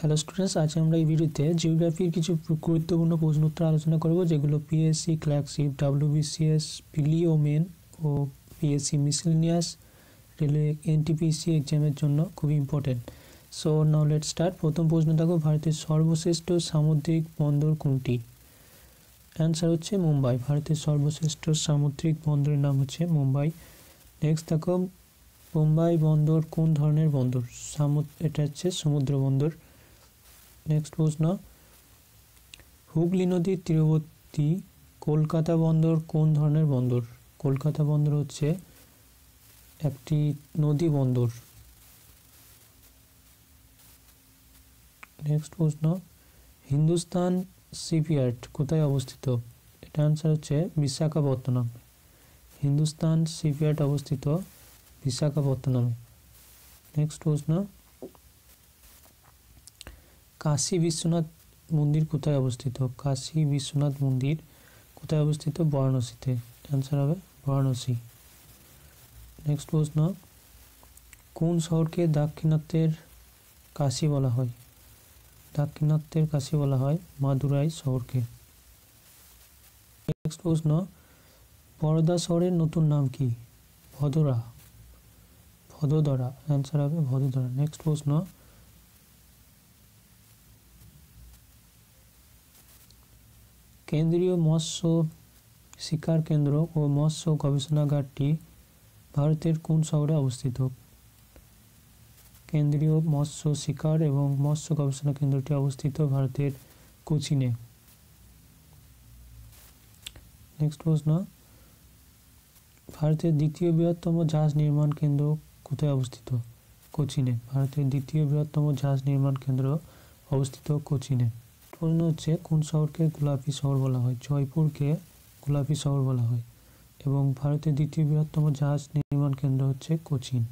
hello students আজ আমরা এই ভিডিওতে জিওগ্রাফির কিছু গুরুত্বপূর্ণ প্রশ্ন উত্তর আলোচনা করব যেগুলো পিএসসি ক্লার্কশিপ ডাব্লিউবিসিএস পিলিওমেন ও পিএসসি মিসেলিনিয়াস রেলওয়ে এনটিপিসি এক্সামের জন্য খুবই important so now let start প্রথম প্রশ্ন থাকো ভারতের সর্বশ্রেষ্ঠ সামুদ্রিক বন্দর কোনটি অ্যান্সার হচ্ছে মুম্বাই ভারতের সর্বশ্রেষ্ঠ সামুদ্রিক বন্দরের নাম হচ্ছে মুম্বাই নেক্সট থাকো মুম্বাই বন্দর কোন ধরনের বন্দর সামুদ্র এটা হচ্ছে সমুদ্র বন্দর নেক্সট প্রশ্ন হুগলি নদীর তীরবর্তী কলকাতা বন্দর কোন ধরনের বন্দর কলকাতা বন্দর হচ্ছে একটি নদী বন্দর নেক্সট প্রশ্ন হিন্দুস্তান শিপইয়ার্ড কোথায় অবস্থিত এটা আনসার হচ্ছে বিশাখাপত্তনম হিন্দুস্তান শিপইয়ার্ড অবস্থিত বিশাখাপত্তনমে নেক্সট প্রশ্ন কাশী বিশ্বনাথ মন্দির কোথায় অবস্থিত কাশী বিশ্বনাথ মন্দির কোথায় অবস্থিত বারাণসীতে অ্যান্সার হবে বারাণসী নেক্সট প্রশ্ন কোন শহরকে দাক্ষিণাত্যের কাশী বলা হয় দাক্ষিণাত্যের কাশি বলা হয় মাদুরাই শহরকে নেক্সট প্রশ্ন বরদা শহরের নতুন নাম কি ভদরা ভদোদরা অ্যান্সার হবে ভদোদরা নেক্সট প্রশ্ন কেন্দ্রীয় মৎস্য শিকার কেন্দ্র ও মৎস্য গবেষণাগারটি ভারতের কোন শহরে অবস্থিত কেন্দ্রীয় মৎস্য শিকার এবং মৎস্য গবেষণা কেন্দ্রটি অবস্থিত ভারতের কোচিনে নেক্সট প্রশ্ন ভারতের দ্বিতীয় বৃহত্তম জাহাজ নির্মাণ কেন্দ্র কোথায় অবস্থিত কোচিনে ভারতের দ্বিতীয় বৃহত্তম জাহাজ নির্মাণ কেন্দ্র অবস্থিত কোচিনে প্রশ্ন হচ্ছে কোন শহরকে গোলাপি শহর বলা হয় জয়পুরকে গোলাপি শহর বলা হয় এবং ভারতের দ্বিতীয় বৃহত্তম জাহাজ নির্মাণ কেন্দ্র হচ্ছে কোচিন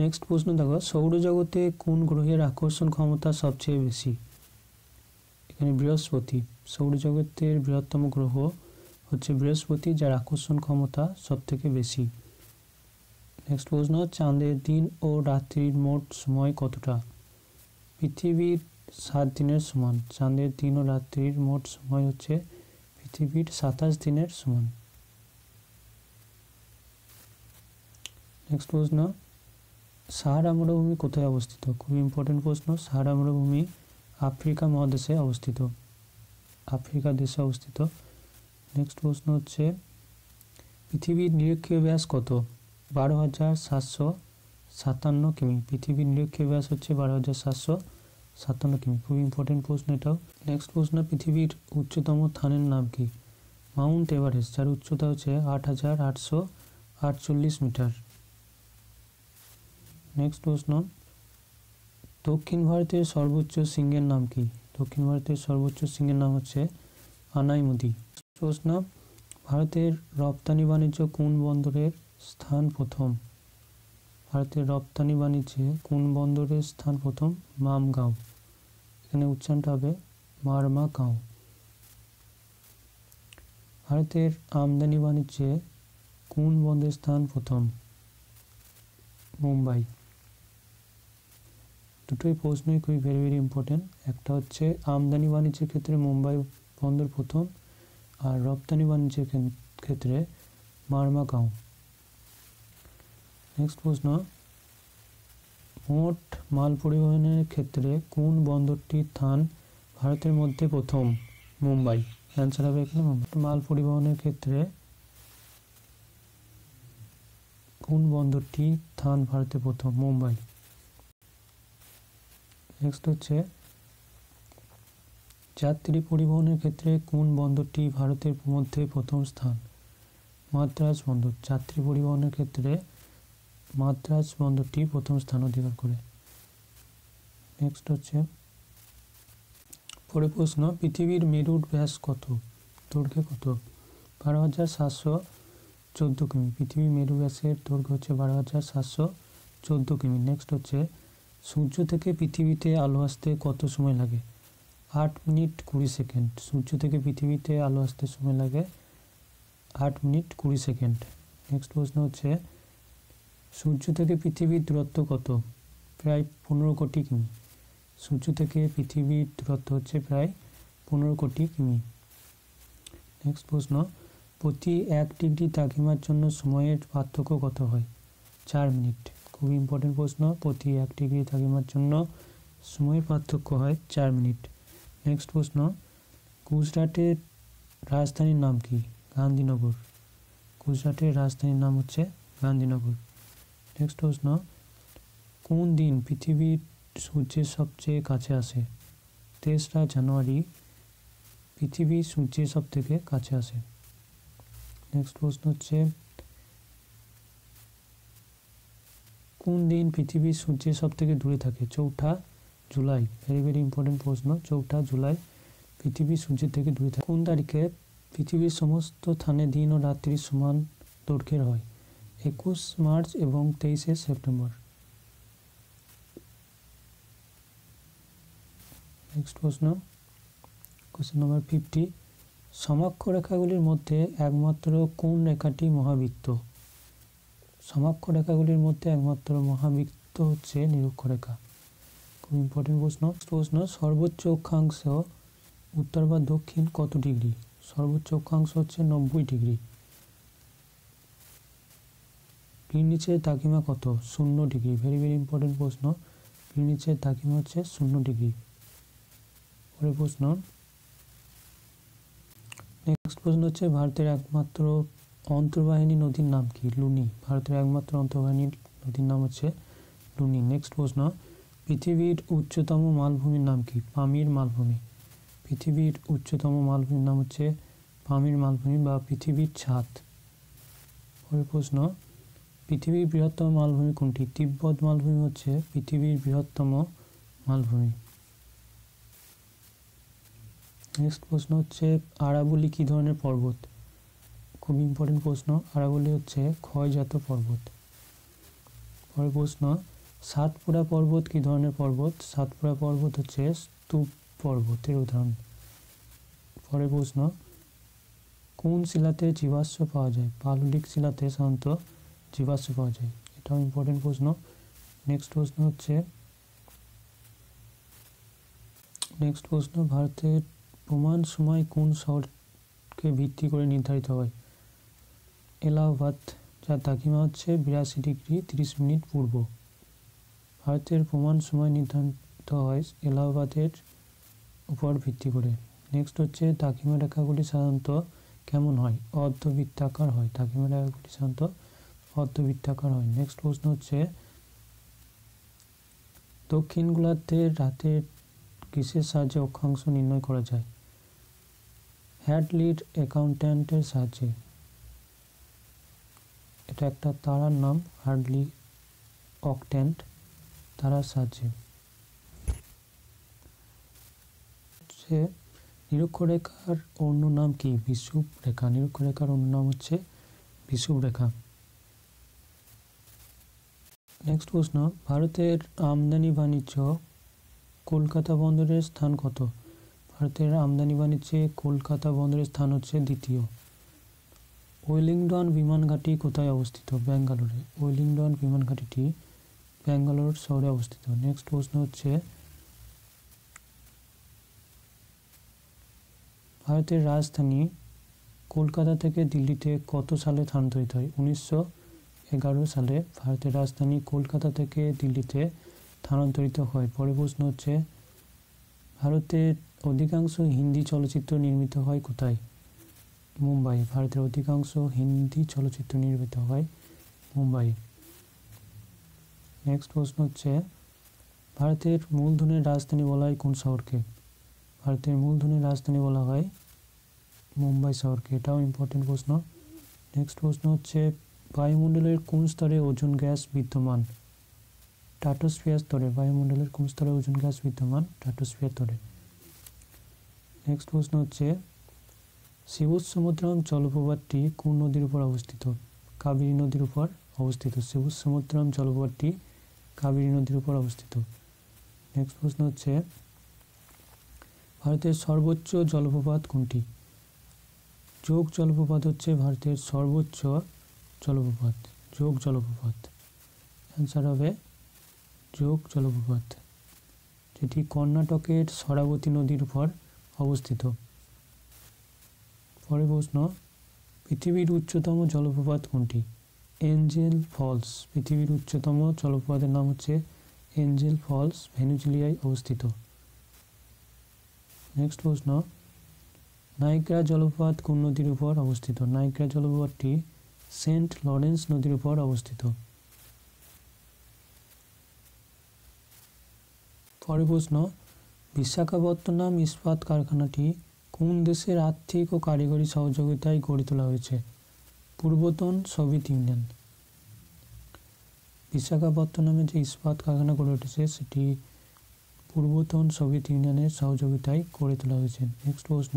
নেক্সট প্রশ্ন দেখো সৌরজগতে কোন গ্রহের আকর্ষণ ক্ষমতা সবচেয়ে বেশি এখানে বৃহস্পতি সৌরজগতের বৃহত্তম গ্রহ হচ্ছে বৃহস্পতি যার আকর্ষণ ক্ষমতা সবথেকে বেশি নেক্সট প্রশ্ন চাঁদের দিন ও রাত্রির মোট সময় কতটা পৃথিবীর সাত দিনের সমান চাঁদের দিন ও রাত্রির মোট সময় হচ্ছে পৃথিবীর সাতাশ দিনের সমান নেক্সট প্রশ্ন সাহারা মরুভূমি কোথায় অবস্থিত খুব ইম্পর্টেন্ট প্রশ্ন সাহারা মরুভূমি আফ্রিকা মহাদেশে অবস্থিত আফ্রিকা দেশে অবস্থিত নেক্সট প্রশ্ন হচ্ছে পৃথিবীর নিরক্ষীয় ব্যাস কত বারো হাজার সাতশো সাতান্ন কিমি পৃথিবীর নিরক্ষীয় ব্যাস হচ্ছে বারো হাজার সাতশো সাতান্ন কিমি খুব ইম্পর্টেন্ট প্রশ্ন এটাও নেক্সট প্রশ্ন পৃথিবীর উচ্চতম স্থানের নাম কি মাউন্ট এভারেস্ট যার উচ্চতা হচ্ছে আট হাজার আটশো আটচল্লিশ মিটার নেক্সট প্রশ্ন দক্ষিণ ভারতের সর্বোচ্চ সিংহের নাম কি দক্ষিণ ভারতের সর্বোচ্চ সিংহের নাম হচ্ছে আনাই মোদী প্রশ্ন ভারতের রপ্তানি বাণিজ্য কোন বন্দরের স্থান প্রথম ভারতের রপ্তানি বাণিজ্যে কোন বন্দরের স্থান প্রথম মামগাঁও এখানে উচ্চারণটা হবে মারমা গাঁও ভারতের আমদানি বাণিজ্যে কোন বন্দরের স্থান প্রথম মুম্বাই দুটোই প্রশ্নই খুবই ভেরি ভেরি ইম্পর্টেন্ট একটা হচ্ছে আমদানি বাণিজ্যের ক্ষেত্রে মুম্বাই বন্দর প্রথম আর রপ্তানি বাণিজ্যের ক্ষেত্রে মারমাগাঁও নেক্সট প্রশ্ন মোট মাল পরিবহনের ক্ষেত্রে কোন বন্দরটি স্থান ভারতের মধ্যে প্রথম মুম্বাই অ্যান্সার হবে এখানে মাল পরিবহনের ক্ষেত্রে কোন বন্দরটি স্থান ভারতে প্রথম মুম্বাই নেক্সট হচ্ছে যাত্রী পরিবহনের ক্ষেত্রে কোন বন্দরটি ভারতের মধ্যে প্রথম স্থান মাদ্রাজ বন্দর যাত্রী পরিবহনের ক্ষেত্রে মাদ্রাজ বন্দরটি প্রথম স্থান অধিকার করে নেক্সট হচ্ছে পরে প্রশ্ন পৃথিবীর মেরুর ব্যাস কত দৈর্ঘ্য কত বারো হাজার সাতশো চোদ্দো কিমি পৃথিবীর মেরু ব্যাসের দৈর্ঘ্য হচ্ছে বারো হাজার সাতশো চোদ্দো কিমি নেক্সট হচ্ছে সূর্য থেকে পৃথিবীতে আলো আসতে কত সময় লাগে আট মিনিট কুড়ি সেকেন্ড সূর্য থেকে পৃথিবীতে আলো আসতে সময় লাগে আট মিনিট কুড়ি সেকেন্ড নেক্সট প্রশ্ন হচ্ছে সূর্য থেকে পৃথিবীর দূরত্ব কত প্রায় পনেরো কোটি কিমি সূর্য থেকে পৃথিবীর দূরত্ব হচ্ছে প্রায় পনেরো কোটি কিমি নেক্সট প্রশ্ন প্রতি এক ডিগ্রি তাকিমার জন্য সময়ের পার্থক্য কত হয় চার মিনিট খুব ইম্পর্টেন্ট প্রশ্ন প্রতি এক ডিগ্রি তাকিমার জন্য সময়ের পার্থক্য হয় চার মিনিট नेक्स्ट प्रश्न গুজরাটের রাজধানীর নাম কি গান্ধীনগর গুজরাটের রাজধানীর নাম হচ্ছে গান্ধীনগর নেক্সট প্রশ্ন কোন দিন পৃথিবীর সূর্যের সবচেয়ে কাছে আসে তেসরা জানুয়ারি পৃথিবী সূর্যের সব থেকে কাছে আসে নেক্সট প্রশ্ন হচ্ছে কোন দিন পৃথিবী সূর্যের সব থেকে দূরে থাকে চৌঠা জুলাই ভেরি ভেরি ইম্পর্টেন্ট প্রশ্ন চৌঠা জুলাই পৃথিবী সূর্যের থেকে দূরে থাকে কোন তারিখে পৃথিবীর সমস্ত স্থানে দিন ও রাত্রি সমান দৈর্ঘ্যের হয় একুশ মার্চ এবং তেইশে সেপ্টেম্বর নেক্সট প্রশ্ন কোশ্চেন নম্বর ফিফটি সমাক্ষ রেখাগুলির মধ্যে একমাত্র কোন রেখাটি মহাবৃত্ত সমাক্ষ রেখাগুলির মধ্যে একমাত্র মহাবৃত্ত হচ্ছে নিরক্ষ রেখা ইম্পর্টেন্ট প্রশ্ন প্রশ্ন সর্বোচ্চ অক্ষাংশ উত্তর বা দক্ষিণ কত ডিগ্রি সর্বোচ্চ অক্ষাংশ হচ্ছে নব্বই ডিগ্রি নিচের তাকিমা কত শূন্য ডিগ্রি ভেরি ভেরি ইম্পর্টেন্ট প্রশ্ন নিচের তাকিমা হচ্ছে শূন্য ডিগ্রি পরের প্রশ্ন নেক্সট প্রশ্ন হচ্ছে ভারতের একমাত্র অন্তর্বাহিনী নদীর নাম কি লুনি ভারতের একমাত্র অন্তর্বাহিনী নদীর নাম হচ্ছে লুনি নেক্সট প্রশ্ন পৃথিবীর উচ্চতম মালভূমির নাম কি পামির মালভূমি পৃথিবীর উচ্চতম মালভূমির নাম হচ্ছে পামির মালভূমি বা পৃথিবীর ছাদ পরের প্রশ্ন পৃথিবীর বৃহত্তম মালভূমি কোনটি তিব্বত মালভূমি হচ্ছে পৃথিবীর বৃহত্তম মালভূমি নেক্সট প্রশ্ন হচ্ছে আরাবলি কি ধরনের পর্বত খুব ইম্পর্টেন্ট প্রশ্ন আরাবলি হচ্ছে ক্ষয়জাত পর্বত পরের প্রশ্ন সাতপুরা পর্বত কি ধরনের পর্বত সাতপুরা পর্বত হচ্ছে স্তূপ পর্বতের উদাহরণ পরে প্রশ্ন কোন শিলাতে জীবাশ্ম পাওয়া যায় পাললিক শিলাতে সাধারণত জীবাশ্ম পাওয়া যায় এটাও ইম্পর্টেন্ট প্রশ্ন নেক্সট প্রশ্ন হচ্ছে নেক্সট প্রশ্ন ভারতের প্রমাণ সময় কোন শহরকে ভিত্তি করে নির্ধারিত হয় এলাহাবাদ যার তাকিমা হচ্ছে বিরাশি ডিগ্রি তিরিশ মিনিট পূর্ব ভারতের প্রমাণ সময় নির্ধারিত হয় এলাহাবাদের উপর ভিত্তি করে নেক্সট হচ্ছে তাকিমা রেখাগুলি সাধারণত কেমন হয় অর্ধবৃত্তাকার হয় তাকিমা রেখাগুলি সাধারণত অর্ধবৃত্তাকার হয় নেক্সট প্রশ্ন হচ্ছে দক্ষিণ গোলার্ধের রাতের কিসের সাহায্যে অক্ষাংশ নির্ণয় করা যায় হ্যাডলির অ্যাকাউন্ট্যান্টের সাহায্যে এটা একটা তারার নাম হার্ডলি অকট্যান্ট তারা সাজে হচ্ছে নিরক্ষরেখার অন্য নাম কি বিষুব রেখা নিরক্ষরেখার অন্য নাম হচ্ছে বিষুব রেখা নেক্সট প্রশ্ন ভারতের আমদানি বাণিজ্য কলকাতা বন্দরের স্থান কত ভারতের আমদানি বাণিজ্যে কলকাতা বন্দরের স্থান হচ্ছে দ্বিতীয় ওয়েলিংডন বিমানঘাটি কোথায় অবস্থিত ব্যাঙ্গালোরে ওয়েলিংডন বিমানঘাটিটি ঘাঁটিটি ব্যাঙ্গালোর শহরে অবস্থিত নেক্সট প্রশ্ন হচ্ছে ভারতের রাজধানী কলকাতা থেকে দিল্লিতে কত সালে স্থানান্তরিত হয় উনিশশো এগারো সালে ভারতের রাজধানী কলকাতা থেকে দিল্লিতে স্থানান্তরিত হয় পরে প্রশ্ন হচ্ছে ভারতের অধিকাংশ হিন্দি চলচ্চিত্র নির্মিত হয় কোথায় মুম্বাই ভারতের অধিকাংশ হিন্দি চলচ্চিত্র নির্মিত হয় মুম্বাই নেক্সট প্রশ্ন হচ্ছে ভারতের মূলধনের রাজধানী বলা হয় কোন শহরকে ভারতের মূলধনের রাজধানী বলা হয় মুম্বাই শহরকে এটাও ইম্পর্টেন্ট প্রশ্ন নেক্সট প্রশ্ন হচ্ছে বায়ুমণ্ডলের কোন স্তরে ওজন গ্যাস বিদ্যমান টাটোস্ফিয়ার স্তরে বায়ুমণ্ডলের কোন স্তরে ওজন গ্যাস বিদ্যমান টাটোস্ফিয়ার স্তরে নেক্সট প্রশ্ন হচ্ছে শিবুজ সমুদ্রম জলপ্রপাতটি কোন নদীর উপর অবস্থিত কাবেরী নদীর উপর অবস্থিত শিবুজ সমুদ্রম জলপ্রপাতটি কাবেরী নদীর উপর অবস্থিত নেক্সট প্রশ্ন হচ্ছে ভারতের সর্বোচ্চ জলপ্রপাত কোনটি যোগ জলপ্রপাত হচ্ছে ভারতের সর্বোচ্চ জলপ্রপাত যোগ জলপ্রপাত অ্যান্সার হবে যোগ জলপ্রপাত যেটি কর্ণাটকের সরাবতী নদীর উপর অবস্থিত পরের প্রশ্ন পৃথিবীর উচ্চতম জলপ্রপাত কোনটি এঞ্জেল ফলস পৃথিবীর উচ্চতম জলপ্রপাতের নাম হচ্ছে এঞ্জেল ফলস ভেনুজুলিয়ায় অবস্থিত নেক্সট প্রশ্ন নাইগ্রা জলপ্রপাত কোন নদীর উপর অবস্থিত নাইগ্রা জলপ্রপাতটি সেন্ট লরেন্স নদীর উপর অবস্থিত পরে প্রশ্ন বিশাখাপত্তনাম ইস্পাত কারখানাটি কোন দেশের আর্থিক ও কারিগরি সহযোগিতায় গড়ে তোলা হয়েছে পূর্বতন সোভিয়েত ইউনিয়ন বিশাখাপত্তনমে যে ইস্পাত কারখানা গড়ে উঠেছে সেটি পূর্বতন সোভিয়েত ইউনিয়নের সহযোগিতায় গড়ে তোলা হয়েছে নেক্সট প্রশ্ন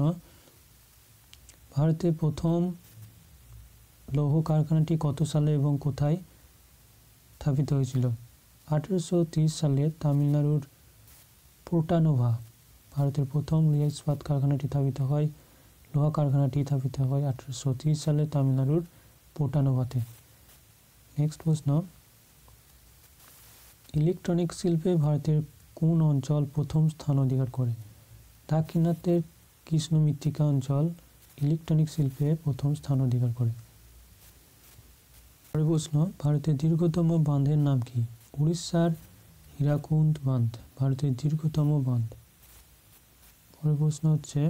ভারতে প্রথম লৌহ কারখানাটি কত সালে এবং কোথায় স্থাপিত হয়েছিল আঠেরোশো তিরিশ সালে তামিলনাড়ুর পোর্টানোভা ভারতের প্রথম ইস্পাত কারখানাটি স্থাপিত হয় লোহা কারখানাটি স্থাপিত হয় আঠারোশো তিরিশ সালে তামিলনাড়ুর পোটানোভাতে নেক্সট প্রশ্ন ইলেকট্রনিক শিল্পে ভারতের কোন অঞ্চল প্রথম স্থান অধিকার করে দাক্ষিণাত্যের কৃষ্ণ মৃত্তিকা অঞ্চল ইলেকট্রনিক শিল্পে প্রথম স্থান অধিকার করে পরের প্রশ্ন ভারতের দীর্ঘতম বাঁধের নাম কি উড়িষ্যার হীরাকুন্দ বাঁধ ভারতের দীর্ঘতম বাঁধ পরের প্রশ্ন হচ্ছে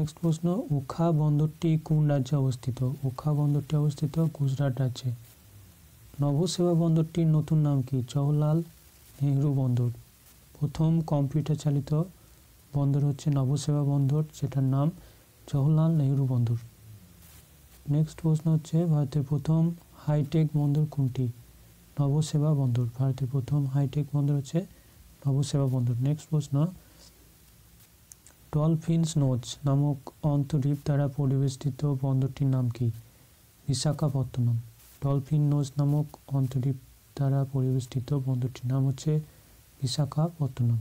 নেক্সট প্রশ্ন ওখা বন্দরটি কোন রাজ্যে অবস্থিত ওখা বন্দরটি অবস্থিত গুজরাট রাজ্যে নবসেবা বন্দরটির নতুন নাম কি জওহরলাল নেহরু বন্দর প্রথম কম্পিউটার চালিত বন্দর হচ্ছে নবসেবা বন্দর যেটার নাম জওহরলাল নেহরু বন্দর নেক্সট প্রশ্ন হচ্ছে ভারতের প্রথম হাইটেক বন্দর কোনটি নবসেবা বন্দর ভারতের প্রথম হাইটেক বন্দর হচ্ছে নবসেবা বন্দর নেক্সট প্রশ্ন ডলফিনস নোচ নামক অন্তরীপ দ্বারা পরিবেষ্টিত বন্দরটির নাম কি বিশাখাপত্তনম ডলফিন নোচ নামক অন্তরীপ দ্বারা পরিবেষ্টিত বন্দরটির নাম হচ্ছে বিশাখাপত্তনম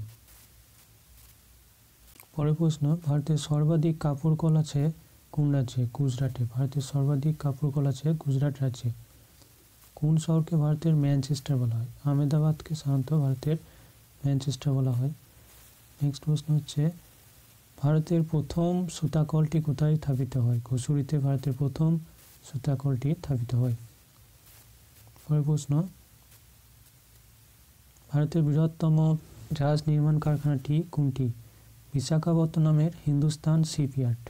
পরের প্রশ্ন ভারতের সর্বাধিক কাপড় কল আছে কোন রাজ্যে গুজরাটে ভারতের সর্বাধিক কাপড় কল আছে গুজরাট রাজ্যে কোন শহরকে ভারতের ম্যানচেস্টার বলা হয় আহমেদাবাদকে সাধারণত ভারতের ম্যানচেস্টার বলা হয় নেক্সট প্রশ্ন হচ্ছে ভারতের প্রথম সুতাকলটি কোথায় স্থাপিত হয় ঘুষুরিতে ভারতের প্রথম সুতাকলটি স্থাপিত হয় পরের প্রশ্ন ভারতের বৃহত্তম জাহাজ নির্মাণ কারখানাটি কোনটি বিশাখাপত্তনমের হিন্দুস্তান শিপইয়ার্ড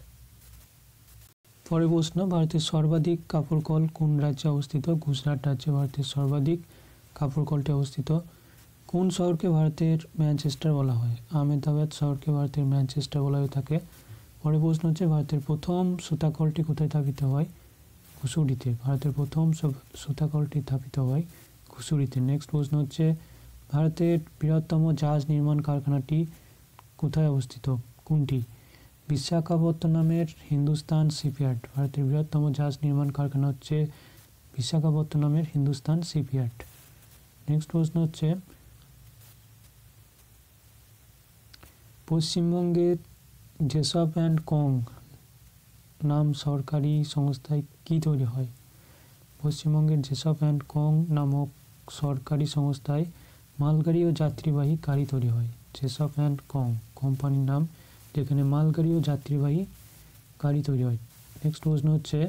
পরের প্রশ্ন ভারতের সর্বাধিক কাপড় কল কোন রাজ্যে অবস্থিত গুজরাট রাজ্যে ভারতের সর্বাধিক কাপড় কলটি অবস্থিত কোন শহরকে ভারতের ম্যানচেস্টার বলা হয় আহমেদাবাদ শহরকে ভারতের ম্যানচেস্টার বলা হয়ে থাকে পরে প্রশ্ন হচ্ছে ভারতের প্রথম সুতাকলটি কোথায় স্থাপিত হয় ঘুষুরিতে ভারতের প্রথম সুতাকলটি স্থাপিত হয় ঘুষুরিতে নেক্সট প্রশ্ন হচ্ছে ভারতের বৃহত্তম জাহাজ নির্মাণ কারখানাটি কোথায় অবস্থিত কোনটি নামের হিন্দুস্তান শিপইয়ার্ড ভারতের বৃহত্তম জাহাজ নির্মাণ কারখানা হচ্ছে নামের হিন্দুস্তান শিপইয়ার্ড নেক্সট প্রশ্ন হচ্ছে পশ্চিমবঙ্গের যেসব অ্যান্ড কং নাম সরকারি সংস্থায় কি তৈরি হয় পশ্চিমবঙ্গের যেসব অ্যান্ড কং নামক সরকারি সংস্থায় মালগাড়ি ও যাত্রীবাহী গাড়ি তৈরি হয় যেসব অ্যান্ড কং কোম্পানির নাম যেখানে মালগাড়ি ও যাত্রীবাহী গাড়ি তৈরি হয় নেক্সট প্রশ্ন হচ্ছে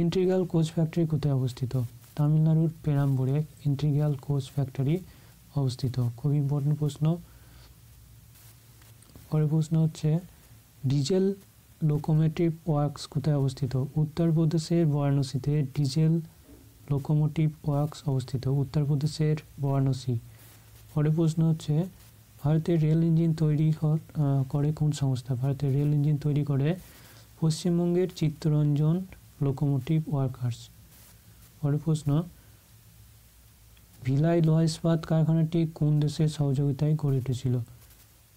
ইন্ট্রিগাল কোচ ফ্যাক্টরি কোথায় অবস্থিত তামিলনাড়ুর পেরাম্বুরে ইন্ট্রিগাল কোচ ফ্যাক্টরি অবস্থিত খুব ইম্পর্টেন্ট প্রশ্ন পরের প্রশ্ন হচ্ছে ডিজেল লোকোমোটিভ ওয়ার্কস কোথায় অবস্থিত উত্তরপ্রদেশের বারাণসীতে ডিজেল লোকোমোটিভ ওয়ার্কস অবস্থিত উত্তরপ্রদেশের বারাণসী পরের প্রশ্ন হচ্ছে ভারতের রেল ইঞ্জিন তৈরি করে কোন সংস্থা ভারতের রেল ইঞ্জিন তৈরি করে পশ্চিমবঙ্গের চিত্তরঞ্জন লোকোমোটিভ ওয়ার্কার্স পরের প্রশ্ন ভিলাই লোহা ইস্পাত কারখানাটি কোন দেশের সহযোগিতায় গড়ে উঠেছিল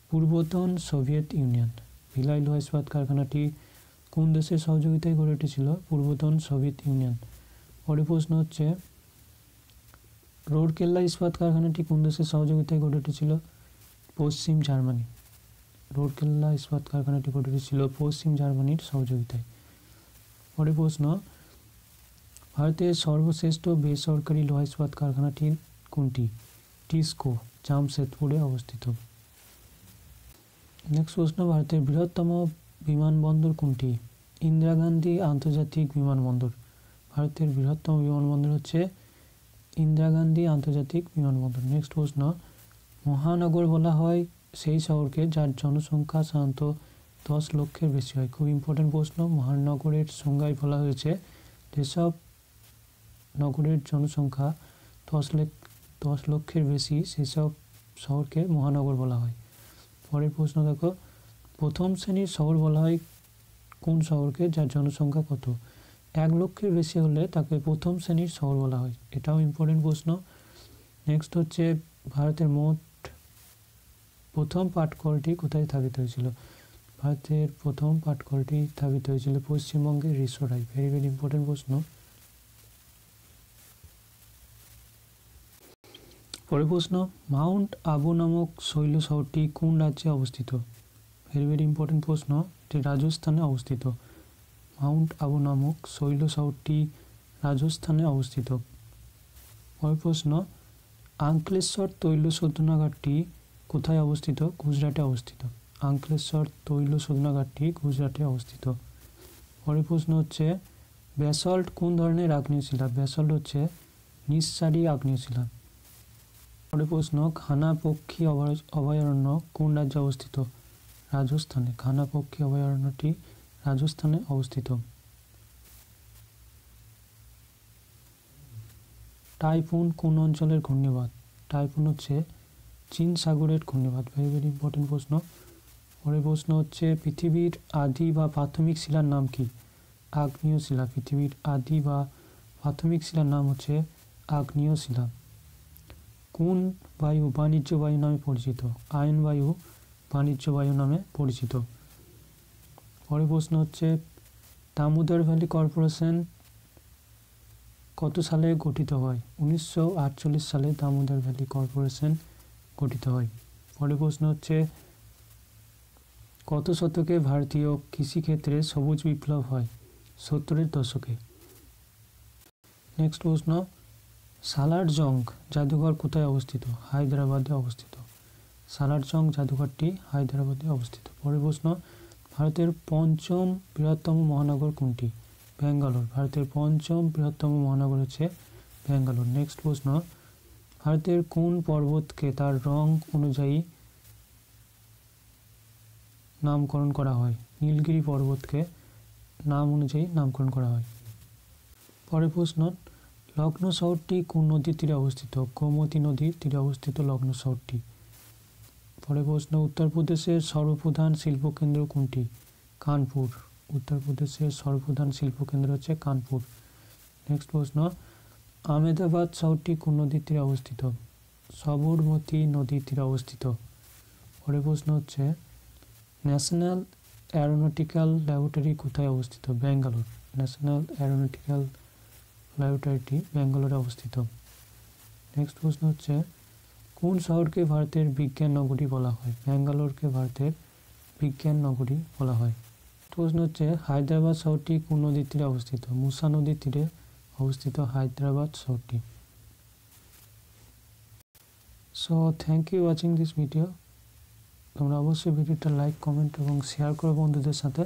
পূর্বতন সোভিয়েত ইউনিয়ন ভিলাই লোহা ইস্পাত কারখানাটি কোন দেশের সহযোগিতায় গড়ে উঠেছিল পূর্বতন সোভিয়েত ইউনিয়ন পরে প্রশ্ন হচ্ছে রোডকেল্লা ইস্পাত কারখানাটি কোন দেশের সহযোগিতায় গড়ে উঠেছিল পশ্চিম জার্মানি রোডকেল্লা ইস্পাত কারখানাটি গড়ে উঠেছিল পশ্চিম জার্মানির সহযোগিতায় পরে প্রশ্ন ভারতের সর্বশ্রেষ্ঠ বেসরকারি লোহা ইস্পাত কারখানাটি কোনটি টিসকো জামশেদপুরে অবস্থিত নেক্সট প্রশ্ন ভারতের বৃহত্তম বিমানবন্দর কোনটি ইন্দিরা গান্ধী আন্তর্জাতিক বিমানবন্দর ভারতের বৃহত্তম বিমানবন্দর হচ্ছে ইন্দিরা গান্ধী আন্তর্জাতিক বিমানবন্দর নেক্সট প্রশ্ন মহানগর বলা হয় সেই শহরকে যার জনসংখ্যা সাধারণত দশ লক্ষের বেশি হয় খুব ইম্পর্টেন্ট প্রশ্ন মহানগরের সংজ্ঞায় বলা হয়েছে যেসব নগরের জনসংখ্যা দশ লক্ষ দশ লক্ষের বেশি সেসব শহরকে মহানগর বলা হয় পরের প্রশ্ন দেখো প্রথম শ্রেণীর শহর বলা হয় কোন শহরকে যার জনসংখ্যা কত এক লক্ষের বেশি হলে তাকে প্রথম শ্রেণীর শহর বলা হয় এটাও ইম্পর্টেন্ট প্রশ্ন নেক্সট হচ্ছে ভারতের মোট প্রথম পাটকলটি কোথায় স্থাপিত হয়েছিল ভারতের প্রথম পাটকলটি স্থাপিত হয়েছিল পশ্চিমবঙ্গের রিসোরাই ভেরি ভেরি ইম্পর্টেন্ট প্রশ্ন পরে প্রশ্ন মাউন্ট আবু নামক শৈল শহরটি কোন রাজ্যে অবস্থিত ভেরি ভেরি ইম্পর্টেন্ট প্রশ্ন এটি রাজস্থানে অবস্থিত মাউন্ট আবু নামক শৈল শহরটি রাজস্থানে অবস্থিত পরে প্রশ্ন আঙ্কলেশ্বর তৈল শোধনাগারটি কোথায় অবস্থিত গুজরাটে অবস্থিত আঙ্কলেশ্বর তৈল শোধনাগারটি গুজরাটে অবস্থিত পরে প্রশ্ন হচ্ছে ব্যাসল্ট কোন ধরনের আগ্নেয় শিলা ব্যাসল্ট হচ্ছে নিঃসারী আগ্নেয় শিলা পরে প্রশ্ন খানা পক্ষী অভয়ারণ্য কোন রাজ্যে অবস্থিত রাজস্থানে খানা পক্ষী অভয়ারণ্যটি রাজস্থানে অবস্থিত টাইফুন কোন অঞ্চলের ঘূর্ণিবাদ টাইফুন হচ্ছে চীন সাগরের ঘূর্ণিবাদ ভেরি ভেরি ইম্পর্টেন্ট প্রশ্ন পরের প্রশ্ন হচ্ছে পৃথিবীর আদি বা প্রাথমিক শিলার নাম কি আগ্নেয় শিলা পৃথিবীর আদি বা প্রাথমিক শিলার নাম হচ্ছে আগ্নেয় শিলা কোন বায়ু বাণিজ্য বায়ু নামে পরিচিত আয়ন বায়ু বাণিজ্য বায়ু নামে পরিচিত পরের প্রশ্ন হচ্ছে দামোদর ভ্যালি কর্পোরেশন কত সালে গঠিত হয় উনিশশো সালে দামোদর ভ্যালি কর্পোরেশন গঠিত হয় পরের প্রশ্ন হচ্ছে কত শতকে ভারতীয় কৃষিক্ষেত্রে সবুজ বিপ্লব হয় সত্তরের দশকে নেক্সট প্রশ্ন সালার জং জাদুঘর কোথায় অবস্থিত হায়দ্রাবাদে অবস্থিত সালার জং জাদুঘরটি হায়দ্রাবাদে অবস্থিত পরের প্রশ্ন ভারতের পঞ্চম বৃহত্তম মহানগর কোনটি ব্যাঙ্গালোর ভারতের পঞ্চম বৃহত্তম মহানগর হচ্ছে ব্যাঙ্গালোর নেক্সট প্রশ্ন ভারতের কোন পর্বতকে তার রং অনুযায়ী নামকরণ করা হয় নীলগিরি পর্বতকে নাম অনুযায়ী নামকরণ করা হয় পরের প্রশ্ন লগ্ন শহরটি কোন নদীর তীরে অবস্থিত গোমতী নদীর তীরে অবস্থিত লগ্ন শহরটি পরে প্রশ্ন উত্তরপ্রদেশের সর্বপ্রধান শিল্পকেন্দ্র কোনটি কানপুর উত্তরপ্রদেশের সর্বপ্রধান শিল্পকেন্দ্র হচ্ছে কানপুর নেক্সট প্রশ্ন আহমেদাবাদ শহরটি কোন নদীর তীরে অবস্থিত সবরমতী নদীর তীরে অবস্থিত পরে প্রশ্ন হচ্ছে ন্যাশনাল অ্যারোনটিক্যাল ল্যাবরেটরি কোথায় অবস্থিত ব্যাঙ্গালোর ন্যাশনাল অ্যারোনটিক্যাল লাইব্রেরিটি ব্যাঙ্গালোরে অবস্থিত নেক্সট প্রশ্ন হচ্ছে কোন শহরকে ভারতের বিজ্ঞান নগরী বলা হয় ব্যাঙ্গালোরকে ভারতের বিজ্ঞান নগরী বলা হয় প্রশ্ন হচ্ছে হায়দ্রাবাদ শহরটি কোন নদীর তীরে অবস্থিত মুসা নদীর তীরে অবস্থিত হায়দ্রাবাদ শহরটি so thank you watching this video তোমরা অবশ্যই ভিডিওটা লাইক কমেন্ট এবং শেয়ার করো বন্ধুদের সাথে